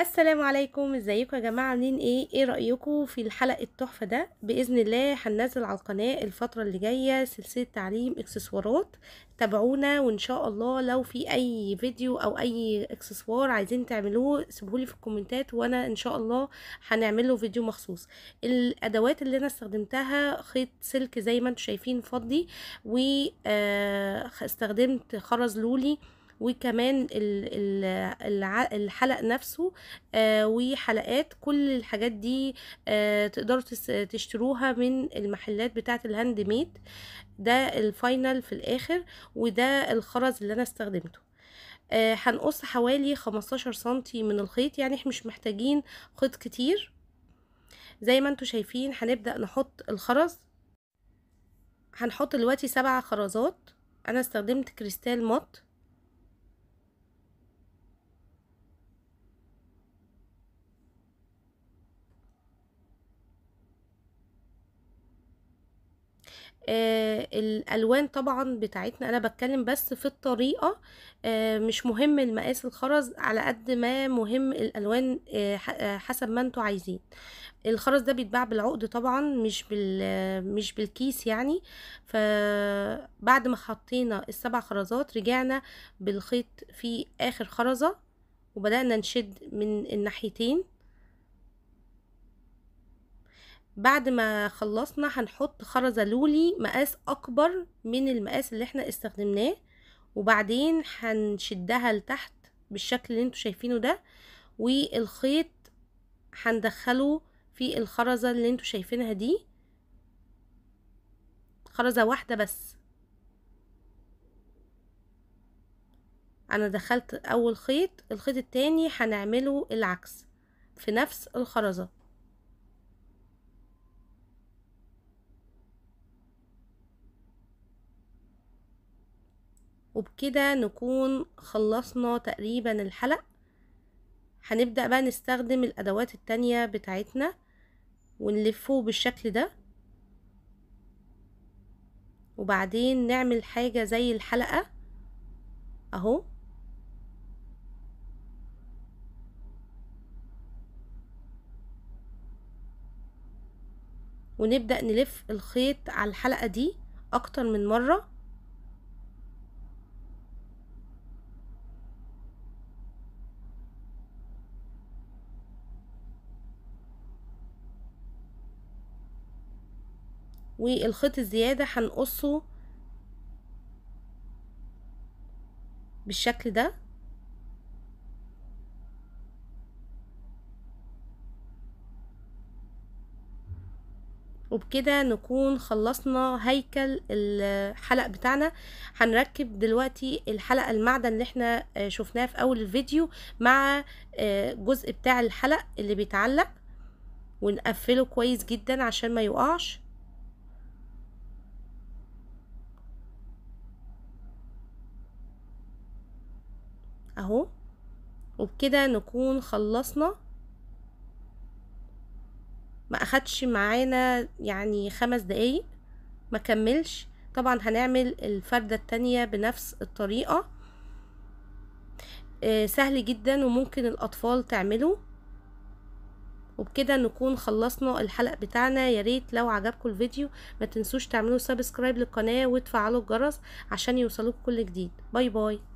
السلام عليكم ازيكم يا جماعه عاملين ايه ايه رايكم في الحلقه التحفه ده باذن الله هننزل على القناه الفتره اللي جايه سلسله تعليم اكسسوارات تابعونا وان شاء الله لو في اي فيديو او اي اكسسوار عايزين تعملوه سيبهولي في الكومنتات وانا ان شاء الله هنعمل له فيديو مخصوص الادوات اللي انا استخدمتها خيط سلك زي ما انتم شايفين فضي واستخدمت آه، خرز لولي وكمان الحلق نفسه آه، وحلقات كل الحاجات دي آه، تقدروا تشتروها من المحلات بتاعه الهاند ميد ده الفاينل في الاخر وده الخرز اللي انا استخدمته آه، هنقص حوالي 15 سنتي من الخيط يعني احنا مش محتاجين خيط كتير زي ما انتم شايفين هنبدأ نحط الخرز هنحط دلوقتي سبع خرزات انا استخدمت كريستال مط آه الالوان طبعا بتاعتنا انا بتكلم بس في الطريقه آه مش مهم المقاس الخرز على قد ما مهم الالوان آه،, آه حسب ما انتوا عايزين الخرز ده بيتباع بالعقد طبعا مش بال مش بالكيس يعني فبعد ما حطينا السبع خرزات رجعنا بالخيط في اخر خرزه وبدانا نشد من الناحيتين بعد ما خلصنا هنحط خرزة لولي مقاس اكبر من المقاس اللي احنا استخدمناه وبعدين هنشدها لتحت بالشكل اللي انتوا شايفينه ده والخيط هندخله في الخرزة اللي انتوا شايفينها دي خرزة واحدة بس انا دخلت اول خيط الخيط التاني هنعمله العكس في نفس الخرزة وبكده نكون خلصنا تقريبا الحلق هنبدأ بقى نستخدم الأدوات التانية بتاعتنا ونلفه بالشكل ده وبعدين نعمل حاجة زي الحلقة اهو ونبدأ نلف الخيط على الحلقة دي اكتر من مرة والخيط الزيادة هنقصه بالشكل ده وبكده نكون خلصنا هيكل الحلق بتاعنا هنركب دلوقتي الحلقة المعدن اللي احنا شفناها في اول الفيديو مع جزء بتاع الحلق اللي بيتعلق ونقفله كويس جدا عشان ما يقعش اهو وبكده نكون خلصنا ما اخدش معانا يعني خمس دقايق ما كملش طبعا هنعمل الفردة التانية بنفس الطريقة آه، سهل جدا وممكن الاطفال تعمله وبكده نكون خلصنا الحلق بتاعنا ياريت لو عجبكم الفيديو ما تنسوش تعملوا سبسكرايب للقناة وتفعلوا الجرس عشان يوصلوك كل جديد باي باي